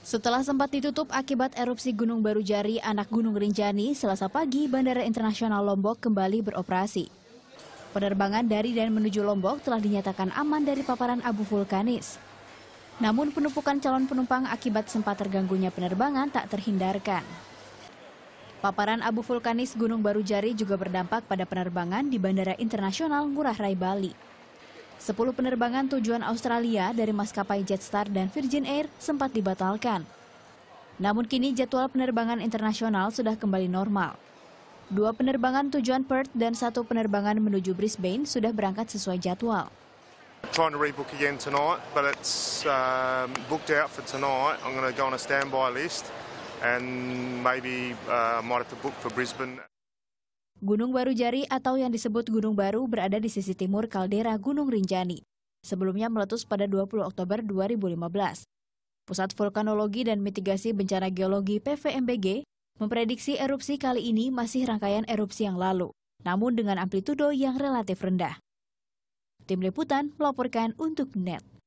Setelah sempat ditutup akibat erupsi Gunung Barujari, anak Gunung Rinjani, selasa pagi Bandara Internasional Lombok kembali beroperasi. Penerbangan dari dan menuju Lombok telah dinyatakan aman dari paparan abu vulkanis. Namun penumpukan calon penumpang akibat sempat terganggunya penerbangan tak terhindarkan. Paparan abu vulkanis Gunung Barujari juga berdampak pada penerbangan di Bandara Internasional Ngurah Rai, Bali. Sepuluh penerbangan tujuan Australia dari maskapai Jetstar dan Virgin Air sempat dibatalkan. Namun kini jadwal penerbangan internasional sudah kembali normal. Dua penerbangan tujuan Perth dan satu penerbangan menuju Brisbane sudah berangkat sesuai jadwal. Gunung Baru Jari atau yang disebut Gunung Baru berada di sisi timur kaldera Gunung Rinjani. Sebelumnya meletus pada 20 Oktober 2015. Pusat Vulkanologi dan Mitigasi Bencana Geologi PVMBG memprediksi erupsi kali ini masih rangkaian erupsi yang lalu, namun dengan amplitudo yang relatif rendah. Tim Liputan melaporkan untuk NET.